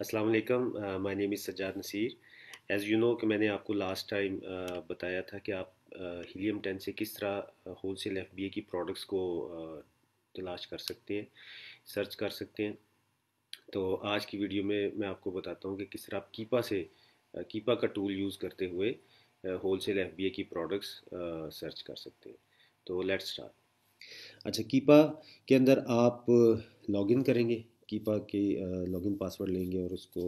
अस्सलाम वालेकुम my name is Sajjad Naseer as you know कि मैंने आपको लास्ट टाइम बताया था कि आप हीलियम टेन से किस तरह wholesale F B A की प्रोडक्ट्स को तलाश कर सकते हैं सर्च कर सकते हैं तो आज की वीडियो में मैं आपको बताता हूँ कि किस तरह आप कीपा से कीपा का टूल यूज़ करते हुए wholesale F B A की प्रोडक्ट्स सर्च कर सकते हैं तो लेट्स स्टार्ट अच्छा कीपा के अंदर आप लॉगिन करेंगे कीपा के लॉगिन पासवर्ड लेंगे और उसको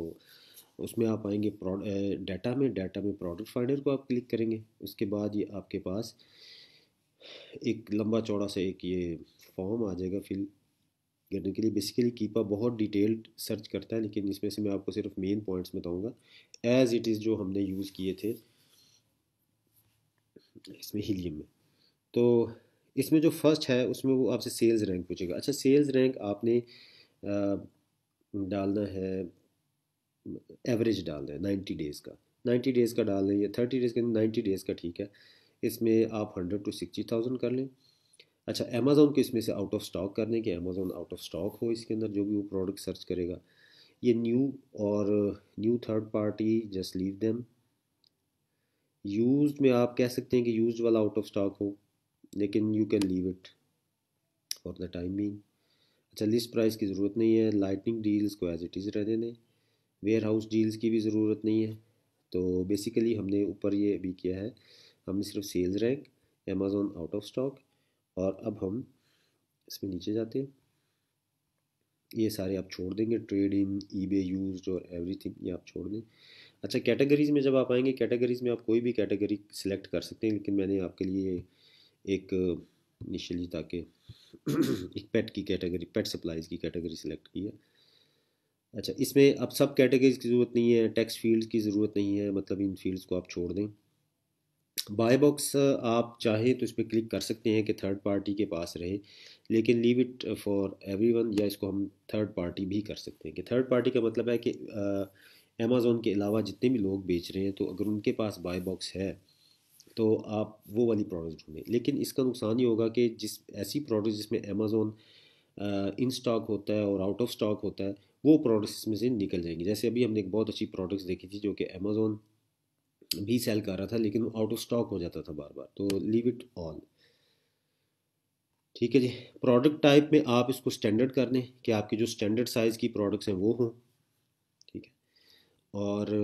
उसमें आप आएंगे डाटा में डाटा में प्रोडक्ट फाइंडर को आप क्लिक करेंगे उसके बाद ये आपके पास एक लंबा चौड़ा सा एक ये फॉर्म आ जाएगा फिल करने के लिए बेसिकली कीपा बहुत डिटेल्ड सर्च करता है लेकिन इसमें से मैं आपको सिर्फ मेन पॉइंट्स बताऊँगा एज इट इज़ जो हमने यूज़ किए थे इसमें हीलियम में तो इसमें जो फर्स्ट है उसमें वो आपसे सेल्स रैंक पूछेगा अच्छा सेल्स रैंक आपने डालना है एवरेज डाल दें नाइन्टी डेज़ का नाइन्टी डेज़ का डाल दें या थर्टी डेज़ के नाइन्टी डेज़ का ठीक है इसमें आप हंड्रेड टू सिक्सटी थाउजेंड कर लें अच्छा अमेज़ोन को इसमें से आउट ऑफ स्टॉक कर के कि अमेज़ोन आउट ऑफ स्टॉक हो इसके अंदर जो भी वो प्रोडक्ट सर्च करेगा ये न्यू और new third party just leave them use में आप कह सकते हैं कि यूज वाला आउट ऑफ स्टॉक हो लेकिन you can leave it for the time being अच्छा लिस्ट प्राइस की ज़रूरत नहीं है लाइटनिंग डील्स को एज इट इज़ रहने दें वेयर हाउस डील्स की भी ज़रूरत नहीं है तो बेसिकली हमने ऊपर ये अभी किया है हमने सिर्फ sales rank Amazon out of stock और अब हम इसमें नीचे जाते हैं ये सारे आप छोड़ देंगे trade in eBay use और एवरीथिंग ये आप छोड़ दें अच्छा कैटेगरीज़ में जब आप आएंगे कैटेगरीज़ में आप कोई भी कैटेगरी सिलेक्ट कर सकते हैं लेकिन मैंने आपके लिए एक इनिशियली ताकि एक पेट की कैटेगरी पेट सप्लाईज की कैटेगरी सिलेक्ट की है अच्छा इसमें अब सब कैटेगरीज की ज़रूरत नहीं है टैक्स फील्ड की ज़रूरत नहीं है मतलब इन फील्ड्स को आप छोड़ दें बाय बॉक्स आप चाहें तो इस पर क्लिक कर सकते हैं कि थर्ड पार्टी के पास रहे लेकिन लीव इट फॉर वन या इसको हम थर्ड पार्टी भी कर सकते हैं कि थर्ड पार्टी का मतलब है कि अमेज़ोन के अलावा जितने भी लोग बेच रहे हैं तो अगर उनके पास बाय बॉक्स है तो आप वो वाली प्रोडक्ट ढूंढें लेकिन इसका नुकसान ये होगा कि जिस ऐसी प्रोडक्ट जिसमें अमेज़ोन इन स्टॉक होता है और आउट ऑफ स्टॉक होता है वो प्रोडक्ट्स इसमें से निकल जाएंगी जैसे अभी हमने एक बहुत अच्छी प्रोडक्ट्स देखी थी जो कि अमेज़ोन भी सेल कर रहा था लेकिन आउट ऑफ स्टॉक हो जाता था बार बार तो लीव इट ऑल ठीक है जी प्रोडक्ट टाइप में आप इसको स्टैंडर्ड कर दें कि आपकी जो स्टैंडर्ड साइज़ की प्रोडक्ट्स हैं वो हों ठीक है और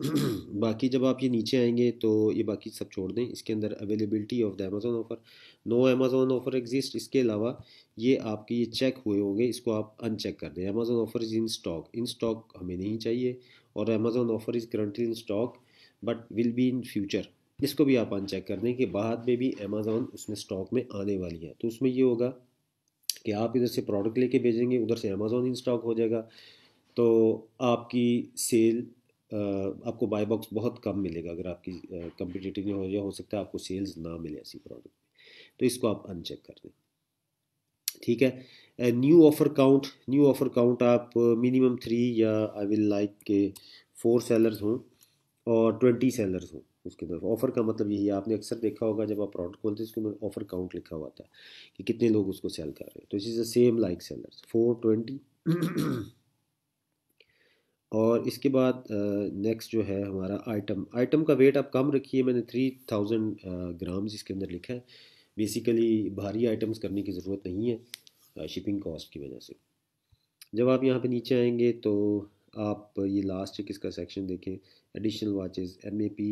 बाकी जब आप ये नीचे आएंगे तो ये बाकी सब छोड़ दें इसके अंदर availability of the Amazon offer no Amazon offer exist इसके अलावा ये आपके ये चेक हुए होंगे इसको आप अनचेक कर दें Amazon offer is in stock in stock हमें नहीं चाहिए और Amazon offer is currently in stock but will be in future इसको भी आप अनचेक कर दें कि बाद में भी अमेज़ोन उसमें स्टॉक में आने वाली है तो उसमें ये होगा कि आप इधर से प्रोडक्ट लेके भेजेंगे उधर से अमेज़ोन इन स्टॉक हो जाएगा तो आपकी सेल आपको बाय बॉक्स बहुत कम मिलेगा अगर आपकी कंपिटेटिव हो या हो सकता है आपको सेल्स ना मिले ऐसी प्रोडक्ट में तो इसको आप अनचेक कर दें ठीक है new offer count new offer count आप मिनिमम थ्री या आई विल लाइक के फोर सेलर्स हों और ट्वेंटी सेलर्स हों उसके तरफ ऑफ़र का मतलब यही है आपने अक्सर देखा होगा जब आप प्रोडक्ट खोलते हैं उसके ऑफ़र काउंट लिखा हुआ था कि कितने लोग उसको सेल कर रहे हैं तो इस is the same like sellers four twenty और इसके बाद नेक्स्ट जो है हमारा आइटम आइटम का वेट आप कम रखिए मैंने थ्री थाउजेंड ग्राम्स इसके अंदर लिखा है बेसिकली भारी आइटम्स करने की ज़रूरत नहीं है शिपिंग कॉस्ट की वजह से जब आप यहाँ पे नीचे आएंगे तो आप ये लास्ट किसका सेक्शन देखें additional watches M A P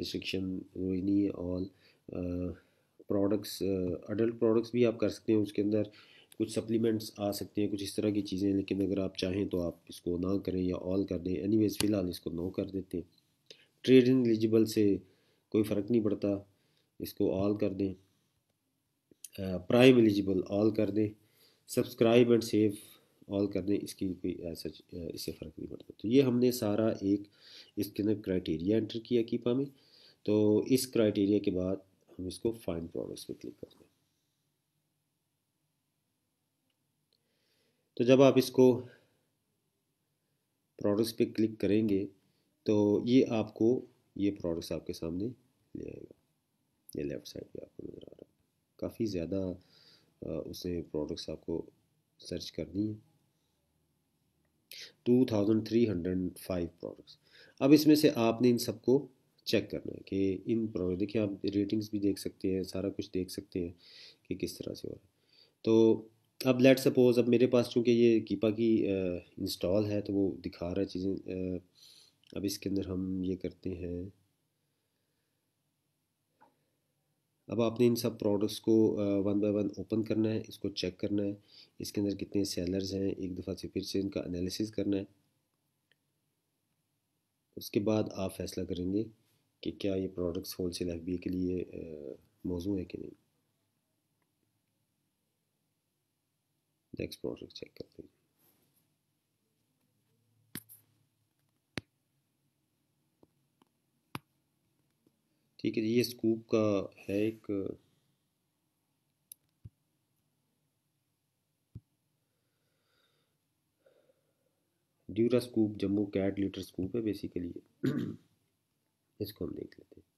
restriction रोहिनी ऑल प्रोडक्ट्स अडल्ट प्रोडक्ट्स भी आप कर सकते हैं उसके अंदर कुछ सप्लीमेंट्स आ सकते हैं कुछ इस तरह की चीज़ें लेकिन अगर आप चाहें तो आप इसको ना करें या ऑल कर दें एनी फ़िलहाल इसको नो कर देते हैं ट्रेड इन एलिजिबल से कोई फ़र्क नहीं पड़ता इसको ऑल कर दें प्राइम एलिजिबल ऑल कर दें सब्सक्राइब एंड सेव ऑल कर दें इसकी कोई ऐसा इससे फ़र्क नहीं पड़ता तो ये हमने सारा एक इसके अंदर क्राइटेरिया एंटर किया कीपा में तो इस क्राइटेरिया के बाद हम इसको फाइन प्रोडक्ट्स पे क्लिक कर दें तो जब आप इसको प्रोडक्ट्स पे क्लिक करेंगे तो ये आपको ये प्रोडक्ट्स आपके सामने ले आएगा ये लेफ़्ट साइड पे आपको नज़र आ रहा है काफ़ी ज़्यादा उसने प्रोडक्ट्स आपको सर्च करनी है two thousand three hundred five products अब इसमें से आपने इन सबको चेक करना है कि इन प्रोडक्ट देखिए आप रेटिंग्स भी देख सकते हैं सारा कुछ देख सकते हैं कि किस तरह से हो रहा है तो अब लेट सपोज अब मेरे पास चूँकि ये कीपा की इंस्टॉल है तो वो दिखा रहा है चीज़ें अब इसके अंदर हम ये करते हैं अब आपने इन सब प्रोडक्ट्स को वन बाय वन ओपन करना है इसको चेक करना है इसके अंदर कितने सेलर्स हैं एक दफ़ा से फिर से इनका एनालिसिस करना है उसके बाद आप फैसला करेंगे कि क्या ये प्रोडक्ट्स होल सेल एफ के लिए मौजूद है कि नहीं next चेक करते हैं ठीक है ये स्कूप का है एक dura scoop jumbo cat litter scoop है बेसिकली इसको हम देख लेते हैं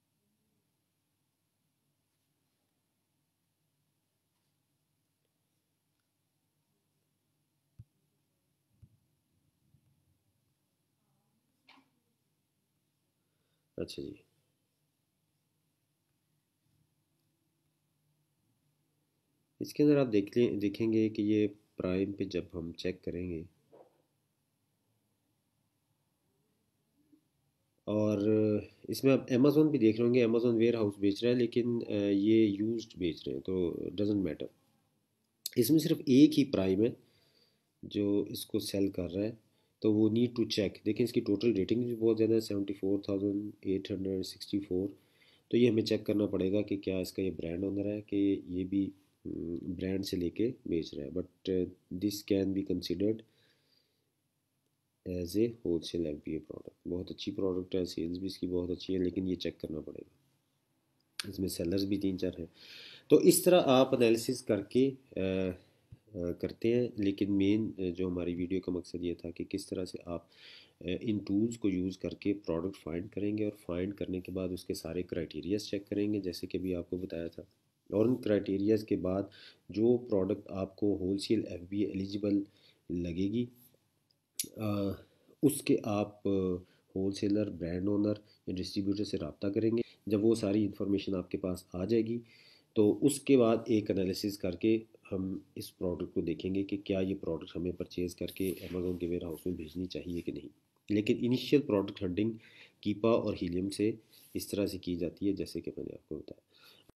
अच्छा जी इसके अंदर आप देख देखेंगे कि ये प्राइम पे जब हम चेक करेंगे और इसमें आप अमेज़ोन भी देख रहे होंगे अमेज़ोन वेयर हाउस बेच रहा है लेकिन ये यूज्ड बेच रहे हैं तो डजेंट मैटर इसमें सिर्फ एक ही प्राइम है जो इसको सेल कर रहा है तो वो नीड टू चेक देखें इसकी टोटल रेटिंग भी बहुत ज़्यादा है seventy four thousand eight hundred sixty four तो ये हमें चेक करना पड़ेगा कि क्या इसका ये ब्रांड ओनर है कि ये भी ब्रांड हम्म, से लेके बेच रहा है but this can be considered as a wholesale F P A product बहुत अच्छी प्रोडक्ट है सेल्स भी इसकी बहुत अच्छी है लेकिन ये चेक करना पड़ेगा इसमें सेलर्स भी तीन चार हैं तो इस तरह आप एनालिसिस करके uh, करते हैं लेकिन मेन जो हमारी वीडियो का मकसद ये था कि किस तरह से आप इन टूल्स को यूज़ करके प्रोडक्ट फाइंड करेंगे और फाइंड करने के बाद उसके सारे क्राइटेरियाज चेक करेंगे जैसे कि अभी आपको बताया था और उन क्राइटेरियाज के बाद जो प्रोडक्ट आपको wholesale F B eligible लगेगी उसके आप होल सेलर ब्रांड ओनर या डिस्ट्रीब्यूटर से रबता करेंगे जब वो सारी इन्फॉर्मेशन आपके पास आ जाएगी तो उसके बाद एक एनालिसिस करके हम इस प्रोडक्ट को देखेंगे कि क्या ये प्रोडक्ट हमें परचेज़ करके अमेजोन के वेयर हाउस में भेजनी चाहिए कि नहीं लेकिन इनिशियल प्रोडक्ट हंडिंग कीपा और हीलियम से इस तरह से की जाती है जैसे कि मैंने आपको बताया